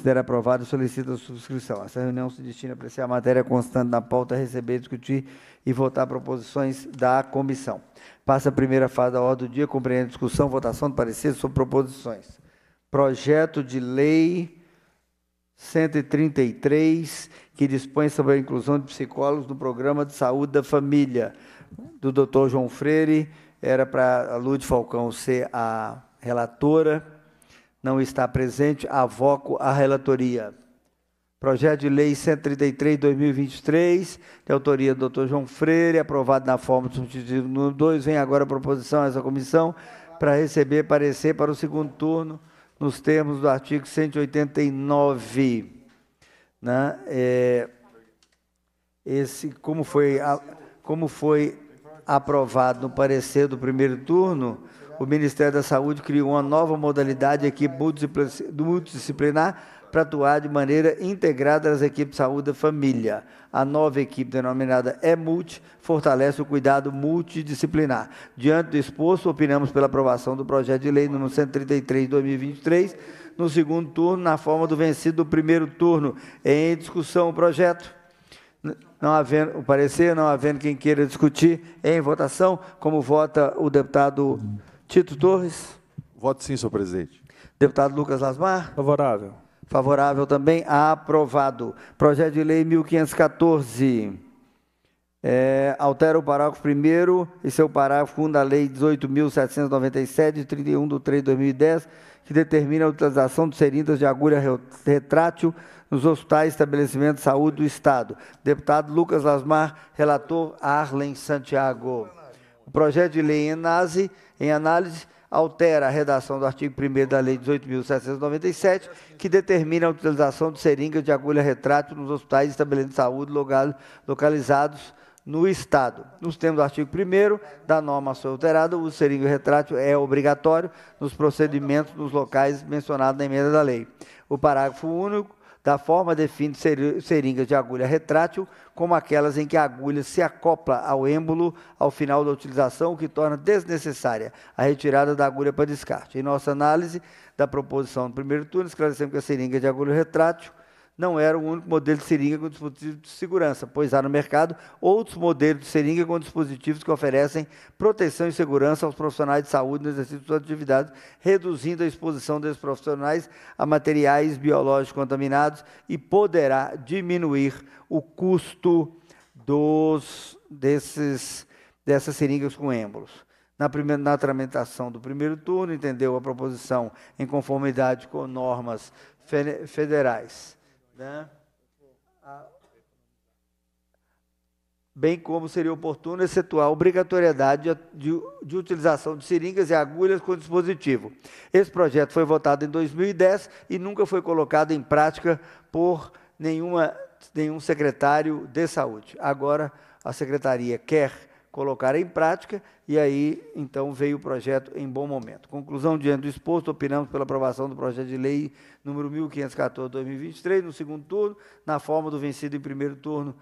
considera aprovado, solicita a subscrição. Essa reunião se destina a apreciar a matéria constante na pauta, receber, discutir e votar proposições da comissão. Passa a primeira fase da ordem do dia, compreende discussão, votação de pareceres sobre proposições. Projeto de lei 133, que dispõe sobre a inclusão de psicólogos no programa de saúde da família, do Dr. João Freire, era para a Lúcia Falcão ser a relatora não está presente, avoco a relatoria. Projeto de Lei 133-2023, de autoria do Dr. João Freire, aprovado na forma do substitutivo número 2, vem agora a proposição a essa comissão para receber parecer para o segundo turno, nos termos do artigo 189. Né? É, esse, como foi, como foi aprovado no parecer do primeiro turno, o Ministério da Saúde criou uma nova modalidade aqui multidisciplinar para atuar de maneira integrada nas equipes de saúde da família. A nova equipe, denominada EMULT, fortalece o cuidado multidisciplinar. Diante do exposto, opinamos pela aprovação do projeto de lei número 133 de 2023, no segundo turno, na forma do vencido do primeiro turno. É em discussão o projeto. Não havendo o parecer, não havendo quem queira discutir, em votação, como vota o deputado Tito Torres. Voto sim, senhor presidente. Deputado Lucas Lasmar. Favorável. Favorável também. Aprovado. Projeto de lei 1514. É, altera o parágrafo 1 e seu parágrafo 1 da Lei 18.797, de 31 de 3 de 2010, que determina a utilização de seringas de agulha retrátil nos hospitais e estabelecimentos de saúde do Estado. Deputado Lucas Lasmar, relator Arlen Santiago. O projeto de lei em análise, em análise altera a redação do artigo 1 da Lei 18.797, que determina a utilização de seringa de agulha retrátil nos hospitais e estabelecimentos de saúde localizados no Estado. Nos termos do artigo 1 da norma só alterada, o seringa retrátil é obrigatório nos procedimentos nos locais mencionados na emenda da lei. O parágrafo único da forma define seringas de agulha retrátil como aquelas em que a agulha se acopla ao êmbolo ao final da utilização, o que torna desnecessária a retirada da agulha para descarte. Em nossa análise da proposição do primeiro turno, esclarecemos que a seringa de agulha retrátil não era o único modelo de seringa com dispositivos de segurança, pois há no mercado outros modelos de seringa com dispositivos que oferecem proteção e segurança aos profissionais de saúde no exercício de suas atividades, reduzindo a exposição desses profissionais a materiais biológicos contaminados e poderá diminuir o custo dos, desses, dessas seringas com êmbolos. Na, primeira, na tramitação do primeiro turno, entendeu a proposição em conformidade com normas federais. Né? Bem como seria oportuno excetuar a obrigatoriedade de, de, de utilização de seringas e agulhas com dispositivo. Esse projeto foi votado em 2010 e nunca foi colocado em prática por nenhuma, nenhum secretário de saúde. Agora, a secretaria quer colocar em prática, e aí então veio o projeto em bom momento. Conclusão diante do exposto, opinamos pela aprovação do projeto de lei número 1514/2023 no segundo turno, na forma do vencido em primeiro turno,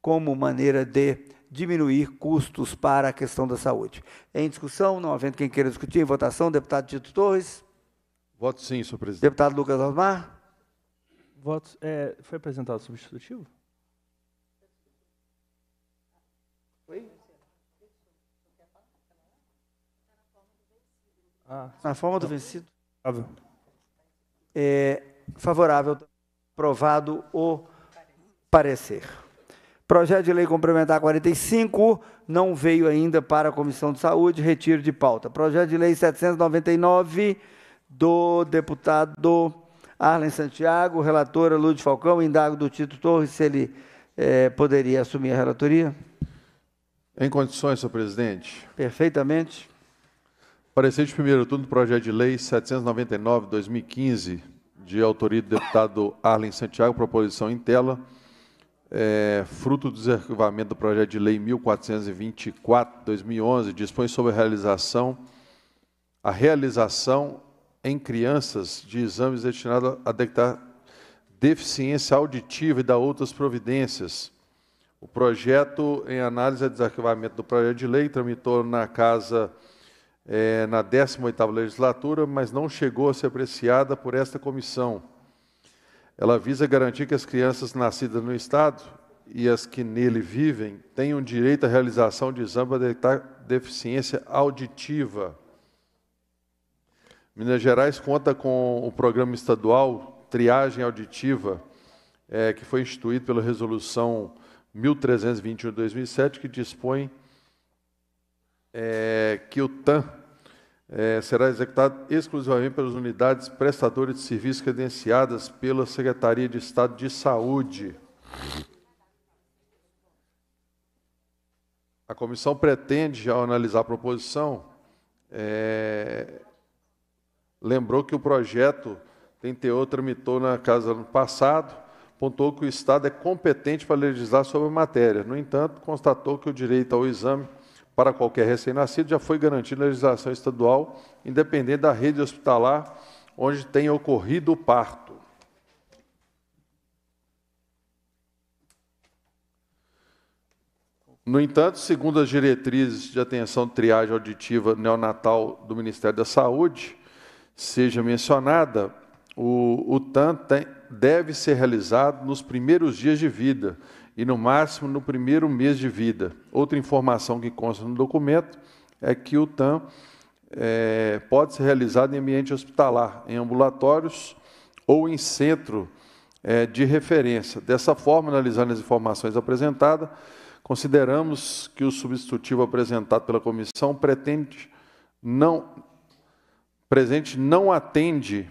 como maneira de diminuir custos para a questão da saúde. Em discussão, não havendo quem queira discutir, em votação, deputado Tito Torres. Voto sim, senhor presidente. Deputado Lucas Osmar. Voto, é, foi apresentado substitutivo? Ah. na forma do vencido? Favorável. É, favorável. Aprovado o parecer. Projeto de Lei Complementar 45 não veio ainda para a Comissão de Saúde, retiro de pauta. Projeto de Lei 799 do deputado Arlen Santiago, relatora Lúcio Falcão, indago do Tito Torres se ele é, poderia assumir a relatoria. Em condições, senhor presidente. Perfeitamente. Parecer de primeiro turno do projeto de lei 799-2015, de autoria do deputado Arlen Santiago, proposição em tela, é, fruto do desarquivamento do projeto de lei 1424-2011, dispõe sobre a realização, a realização em crianças de exames destinados a detectar deficiência auditiva e da outras providências. O projeto, em análise a desarquivamento do projeto de lei, tramitou na Casa é, na 18ª legislatura, mas não chegou a ser apreciada por esta comissão. Ela visa garantir que as crianças nascidas no Estado e as que nele vivem tenham direito à realização de exame para detectar deficiência auditiva. Minas Gerais conta com o programa estadual Triagem Auditiva, é, que foi instituído pela Resolução 1321 de 2007, que dispõe é, que o TAM é, será executado exclusivamente pelas unidades prestadoras de serviços credenciadas pela Secretaria de Estado de Saúde. A comissão pretende, ao analisar a proposição, é, lembrou que o projeto teor tramitou na casa ano passado, pontuou que o Estado é competente para legislar sobre a matéria. No entanto, constatou que o direito ao exame para qualquer recém-nascido já foi garantido na legislação estadual, independente da rede hospitalar onde tenha ocorrido o parto. No entanto, segundo as diretrizes de atenção de triagem auditiva neonatal do Ministério da Saúde, seja mencionada, o, o TAN tem, deve ser realizado nos primeiros dias de vida, e no máximo no primeiro mês de vida. Outra informação que consta no documento é que o TAM é, pode ser realizado em ambiente hospitalar, em ambulatórios ou em centro é, de referência. Dessa forma, analisando as informações apresentadas, consideramos que o substitutivo apresentado pela comissão pretende não presente não atende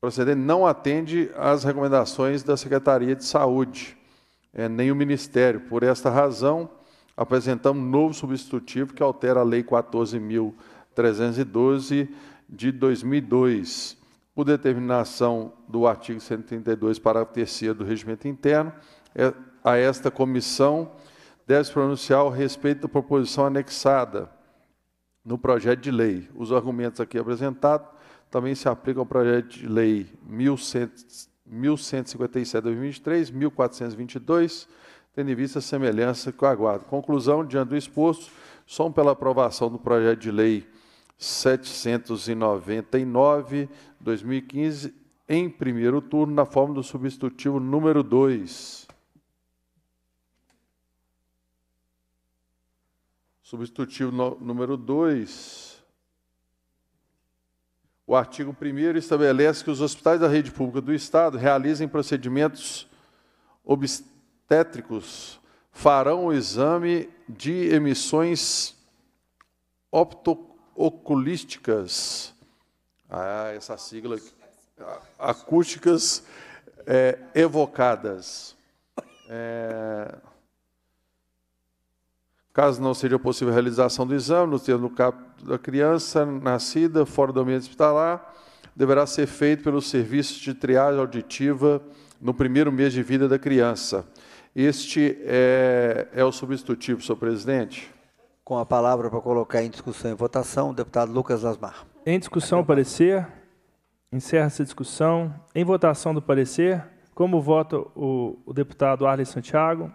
procedente não atende às recomendações da Secretaria de Saúde, é, nem o Ministério. Por esta razão, apresentamos um novo substitutivo que altera a Lei 14.312 de 2002. Por determinação do artigo 132, parágrafo 3 do Regimento Interno, é, a esta comissão deve pronunciar a respeito da proposição anexada no projeto de lei. Os argumentos aqui apresentados também se aplicam ao projeto de lei 1157-2023, 1422, tendo em vista a semelhança com eu aguardo. Conclusão, diante do exposto, som pela aprovação do projeto de lei 799-2015, em primeiro turno, na forma do substitutivo número 2. Substitutivo no, número 2 o artigo 1 estabelece que os hospitais da rede pública do Estado realizem procedimentos obstétricos, farão o exame de emissões opto-oculísticas, ah, essa sigla aqui, acústicas é, evocadas. É, caso não seja possível a realização do exame, no termo do CAP da criança nascida fora do ambiente hospitalar deverá ser feito pelo serviço de triagem auditiva no primeiro mês de vida da criança. Este é, é o substitutivo, senhor presidente. Com a palavra para colocar em discussão e votação, o deputado Lucas Lasmar. Em discussão, o parecer. Encerra-se a discussão. Em votação do parecer, como vota o, o deputado Arley Santiago?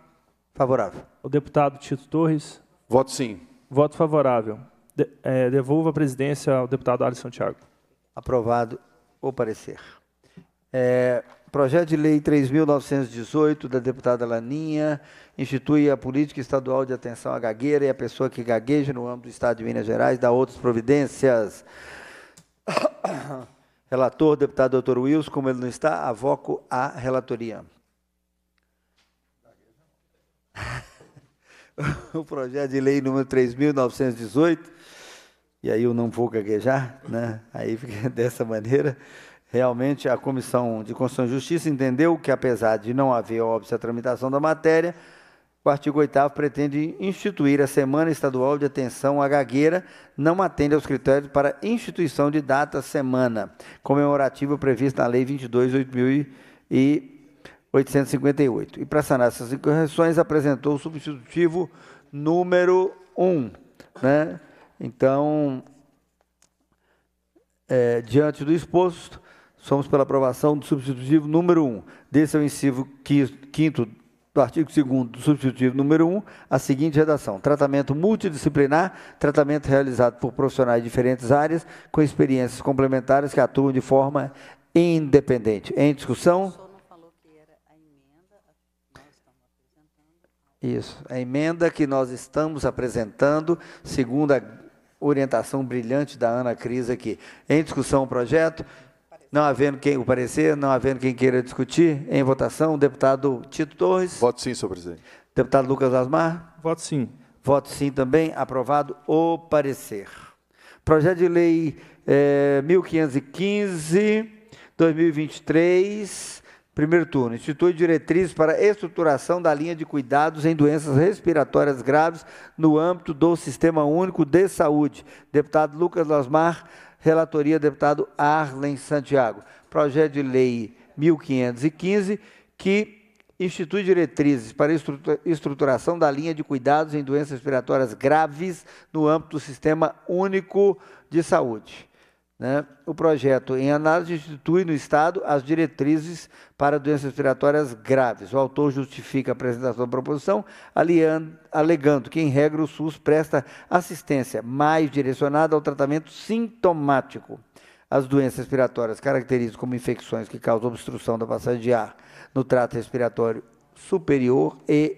Favorável. O deputado Tito Torres? Voto sim. Voto favorável. De, é, devolvo a presidência ao deputado Alisson Thiago. Aprovado o parecer. É, projeto de Lei 3.918, da deputada Laninha, institui a política estadual de atenção à gagueira e à pessoa que gagueja no âmbito do Estado de Minas Gerais, dá outras providências. Relator, deputado doutor Wilson, como ele não está, avoco a relatoria. o projeto de lei número 3.918, e aí eu não vou gaguejar, né? aí fica dessa maneira. Realmente, a Comissão de Constituição e Justiça entendeu que, apesar de não haver óbvio a tramitação da matéria, o artigo 8 pretende instituir a Semana Estadual de Atenção à Gagueira, não atende aos critérios para instituição de data semana comemorativa prevista na Lei 22.8.000 e 858. E para sanar essas incorreções, apresentou o substitutivo número 1. Né? Então, é, diante do exposto, somos pela aprovação do substitutivo número 1. Desse é o inciso 5 do artigo 2 do substitutivo número 1, a seguinte redação: tratamento multidisciplinar, tratamento realizado por profissionais de diferentes áreas com experiências complementares que atuam de forma independente. Em discussão? Isso. A emenda que nós estamos apresentando, segundo a orientação brilhante da Ana Cris aqui. Em discussão o projeto, não havendo quem o parecer, não havendo quem queira discutir, em votação, o deputado Tito Torres. Voto sim, senhor presidente. Deputado Lucas Asmar. Voto sim. Voto sim também. Aprovado o parecer. Projeto de lei é, 1515, 2023 Primeiro turno, institui diretrizes para estruturação da linha de cuidados em doenças respiratórias graves no âmbito do Sistema Único de Saúde. Deputado Lucas Lasmar, relatoria deputado Arlen Santiago. Projeto de lei 1515 que institui diretrizes para estruturação da linha de cuidados em doenças respiratórias graves no âmbito do Sistema Único de Saúde. Né? O projeto, em análise, institui no Estado as diretrizes para doenças respiratórias graves. O autor justifica a apresentação da proposição, aliando, alegando que, em regra, o SUS presta assistência mais direcionada ao tratamento sintomático. As doenças respiratórias caracterizam como infecções que causam obstrução da passagem de ar no trato respiratório superior e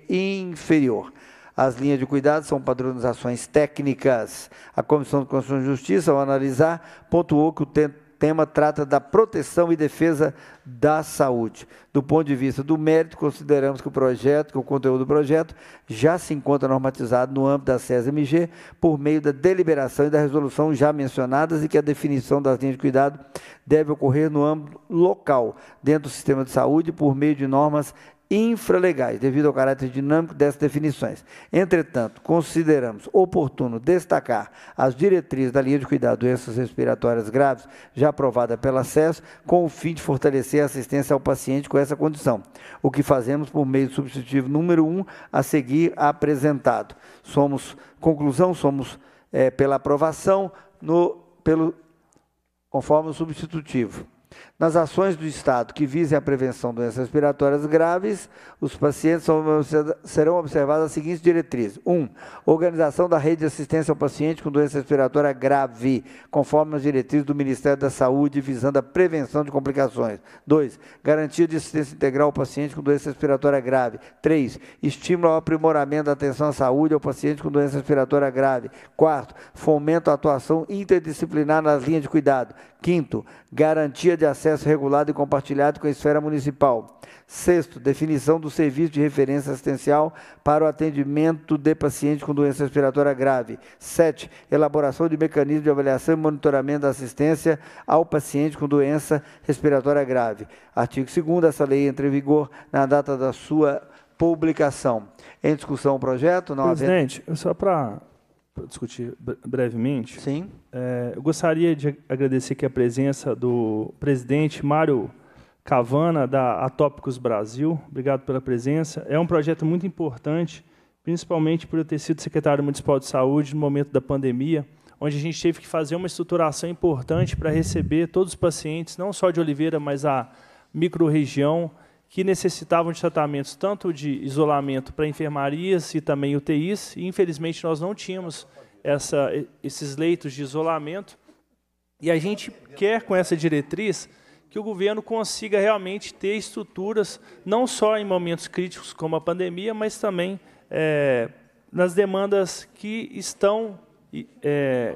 inferior as linhas de cuidado são padronizações técnicas. A Comissão de Constituição e Justiça, ao analisar, pontuou que o tema trata da proteção e defesa da saúde. Do ponto de vista do mérito, consideramos que o projeto, que o conteúdo do projeto, já se encontra normatizado no âmbito da CESMG por meio da deliberação e da resolução já mencionadas e que a definição das linhas de cuidado deve ocorrer no âmbito local, dentro do sistema de saúde, por meio de normas infralegais, devido ao caráter dinâmico dessas definições. Entretanto, consideramos oportuno destacar as diretrizes da linha de cuidado de doenças respiratórias graves, já aprovada pela SES, com o fim de fortalecer a assistência ao paciente com essa condição, o que fazemos por meio do substitutivo número 1 a seguir apresentado. Somos, conclusão, somos é, pela aprovação no, pelo, conforme o substitutivo. Nas ações do Estado que visem a prevenção de doenças respiratórias graves, os pacientes serão observadas as seguintes diretrizes. 1. Um, organização da rede de assistência ao paciente com doença respiratória grave, conforme as diretrizes do Ministério da Saúde, visando a prevenção de complicações. 2. Garantia de assistência integral ao paciente com doença respiratória grave. 3. Estímulo ao aprimoramento da atenção à saúde ao paciente com doença respiratória grave. 4. Fomento à atuação interdisciplinar nas linhas de cuidado. 5. Garantia de de acesso regulado e compartilhado com a esfera municipal. Sexto, definição do serviço de referência assistencial para o atendimento de paciente com doença respiratória grave. Sete, elaboração de mecanismos de avaliação e monitoramento da assistência ao paciente com doença respiratória grave. Artigo 2 essa lei entra em vigor na data da sua publicação. Em discussão o projeto? Não Presidente, havendo... só para discutir brevemente. Sim. É, eu gostaria de agradecer aqui a presença do presidente Mário Cavana, da Atópicos Brasil. Obrigado pela presença. É um projeto muito importante, principalmente por eu ter sido secretário municipal de saúde no momento da pandemia, onde a gente teve que fazer uma estruturação importante para receber todos os pacientes, não só de Oliveira, mas a micro região que necessitavam de tratamentos tanto de isolamento para enfermarias e também UTIs. E, infelizmente, nós não tínhamos essa, esses leitos de isolamento. E a gente quer, com essa diretriz, que o governo consiga realmente ter estruturas, não só em momentos críticos como a pandemia, mas também é, nas demandas que estão é,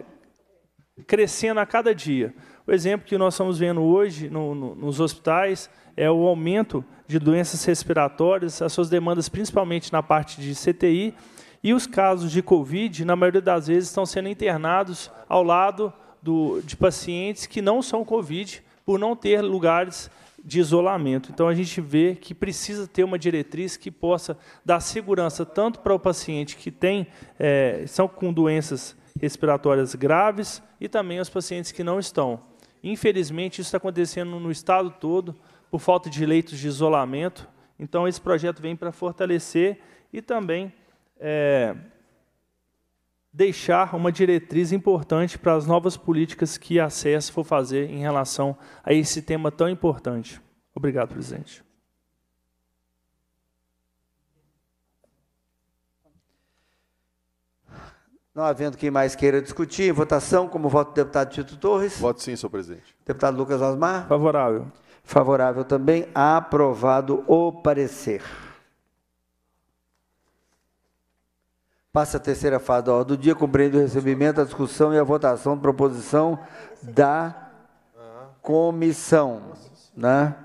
crescendo a cada dia. O exemplo que nós estamos vendo hoje no, no, nos hospitais é o aumento de doenças respiratórias, as suas demandas principalmente na parte de CTI, e os casos de Covid, na maioria das vezes, estão sendo internados ao lado do, de pacientes que não são Covid, por não ter lugares de isolamento. Então a gente vê que precisa ter uma diretriz que possa dar segurança tanto para o paciente que tem é, são com doenças respiratórias graves e também os pacientes que não estão. Infelizmente isso está acontecendo no estado todo por falta de leitos de isolamento. Então, esse projeto vem para fortalecer e também é, deixar uma diretriz importante para as novas políticas que a CES for fazer em relação a esse tema tão importante. Obrigado, presidente. Não havendo quem mais queira discutir, votação, como voto do deputado Tito Torres. Voto sim, senhor presidente. Deputado Lucas Osmar. Favorável. Favorável também, aprovado o parecer. Passa a terceira fase da ordem do dia, cumprindo o recebimento, a discussão e a votação de proposição da comissão. Né?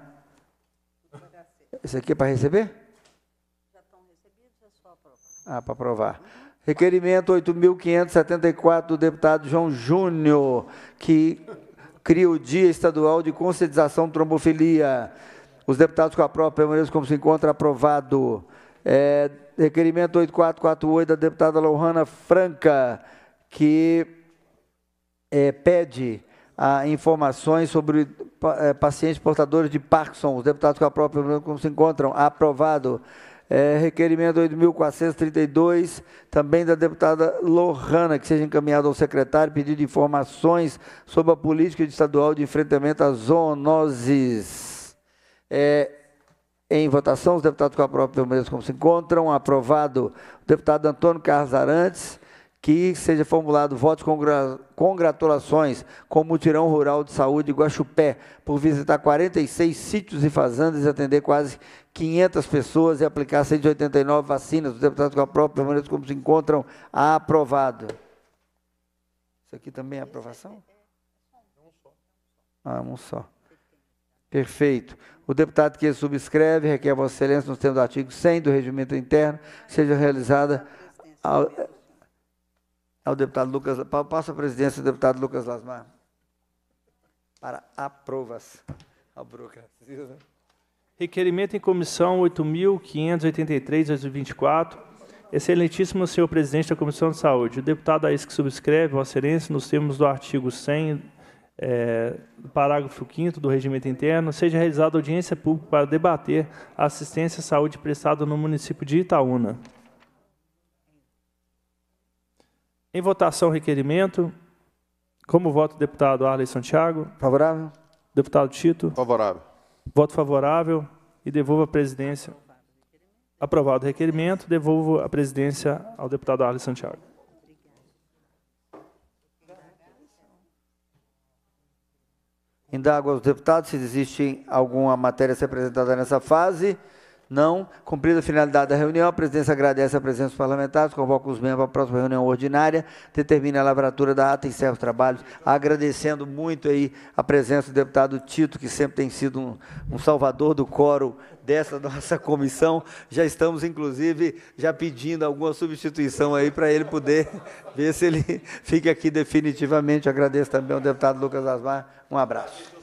Isso aqui é para receber? Já estão recebidos, é só aprovar. Ah, para aprovar. Requerimento 8.574 do deputado João Júnior, que cria o Dia Estadual de Conscientização Trombofilia. Os deputados com a própria permaneçam como se encontra aprovado. É, requerimento 8448 da deputada Lohana Franca, que é, pede a informações sobre é, pacientes portadores de Parkinson. Os deputados com a própria permaneçam como se encontram aprovado. É, requerimento 8.432, também da deputada Lohana, que seja encaminhado ao secretário pedido de informações sobre a política estadual de enfrentamento às zoonoses. É, em votação, os deputados com a própria como se encontram. Aprovado o deputado Antônio Carlos Arantes que seja formulado votos congra congratulações com o Mutirão Rural de Saúde Guaxupé, por visitar 46 sítios e fazendas e atender quase 500 pessoas e aplicar 189 vacinas. Os deputados com a própria permaneçam como se encontram. Aprovado. Isso aqui também é aprovação? Ah, um só. Perfeito. O deputado que subscreve requer a Vossa Excelência, nos termos do artigo 100 do Regimento Interno, seja realizada ao é deputado Lucas, passa a presidência ao deputado Lucas Lasmar, para aprovação. A burocracia, né? Requerimento em comissão 8.583-2024. Excelentíssimo senhor presidente da Comissão de Saúde, o deputado Aís que subscreve, Vossa Excelência, nos termos do artigo 100, é, parágrafo 5 do Regimento Interno, seja realizada audiência pública para debater a assistência à saúde prestada no município de Itaúna. Em votação, requerimento. Como voto, deputado Arley Santiago? Favorável. Deputado Tito? Favorável. Voto favorável e devolvo a presidência. Aprovado o requerimento, devolvo a presidência ao deputado Arley Santiago. Indago aos deputados se existe alguma matéria a ser apresentada nessa fase. Não. Cumprida a finalidade da reunião, a presidência agradece a presença dos parlamentares, convoca os membros para a próxima reunião ordinária, determina a lavratura da ata e encerra os trabalhos, agradecendo muito aí a presença do deputado Tito, que sempre tem sido um, um salvador do coro dessa nossa comissão. Já estamos, inclusive, já pedindo alguma substituição aí para ele poder ver se ele fica aqui definitivamente. Agradeço também ao deputado Lucas Asmar. Um abraço.